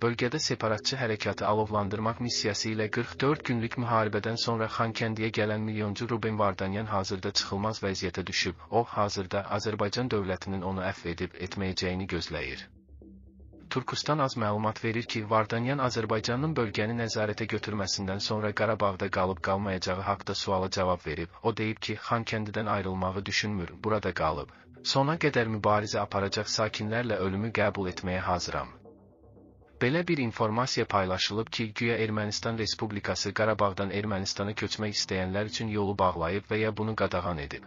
bölgədə separatçı hərəkatı alovlandırmaq missiyası ilə 44 günlük müharibədən sonra Xankəndiyə gələn milyoncu Ruben Vardanyan hazırda çıxılmaz vəziyyətə düşüb, o hazırda Azərbaycan dövlətinin onu əff edib etməyəcəyini gözləyir. Türkistan az məlumat verir ki, Vardanyan Azərbaycanın bölgəni nəzarətə götürməsindən sonra Qarabağda qalıb qalmayacağı haqda suala cavab verib. O deyib ki, Xankəndidən ayrılmağı düşünmür, burada qalıb. Sona qədər mübarizə aparacaq sakinlərlə ölümü qəbul etməyə hazıram. Belə bir informasiya paylaşılıb ki, güya Ermənistan Respublikası Qarabağdan Ermənistana köçmək istəyənlər üçün yolu bağlayıb və ya bunu qadağan edib.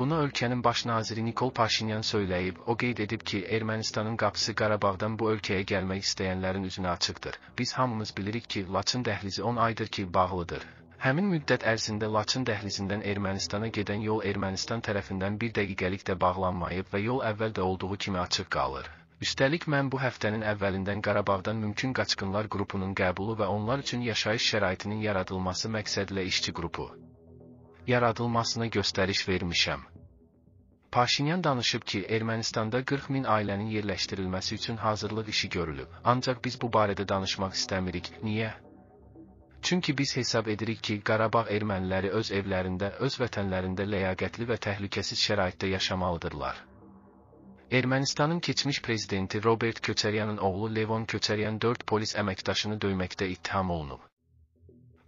Buna ölkənin baş naziri Nikol Paşinyan söyləyib, o qeyd edib ki, Ermənistanın qapısı Qarabağdan bu ölkəyə gəlmək istəyənlərin üzünə açıqdır. Biz hamımız bilirik ki, Laçın dəhlizi 10 aydır ki, bağlıdır. Həmin müddət ərzində Laçın dəhlizindən Ermənistana gedən yol Ermənistan tərəfindən bir dəqiqəlik də bağlanmayıb və yol əvvəldə olduğu kimi açıq qalır. Üstəlik mən bu həftənin əvvəlindən Qarabağdan mümkün qaçqınlar qrupunun qəbulu və onlar üçün yaşayış şəraitinin yaradılması məqsədlə işçi qrupu yaradılmasına göstəriş vermişəm. Paşinyan danışıb ki, Ermənistanda 40 min ailənin yerləşdirilməsi üçün hazırlıq işi görülüb, ancaq biz bu barədə danışmaq istəmirik, niyə? Çünki biz hesab edirik ki, Qarabağ erməniləri öz evlərində, öz vətənlərində ləyaqətli və təhlükəsiz şəraitdə yaşamalıdırlar. Ermenistan'ın geçmiş prezidenti Robert Köçeryan'ın oğlu Levon Köçeryan 4 polis emektaşını dövməkdə ittiham olunub.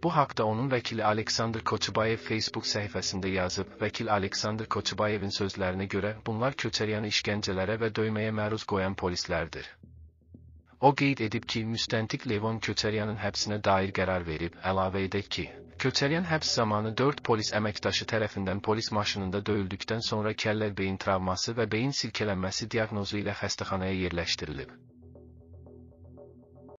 Bu haqda onun vəkili Aleksandr Koçubayev Facebook səhifəsində yazıb, vəkil Aleksandr Koçubayevin sözlərinə görə bunlar Köçeryanı işgəncələrə və döyməyə məruz qoyan polislərdir. O qeyd edib ki, müstəntiq Levon Köçəryanın həbsinə dair qərar verib, əlavə edək ki, Köçəryan həbs zamanı 4 polis əməkdaşı tərəfindən polis maşınında döyüldükdən sonra kəllər beyin travması və beyin silkələnməsi diaqnozu ilə xəstəxanaya yerləşdirilib.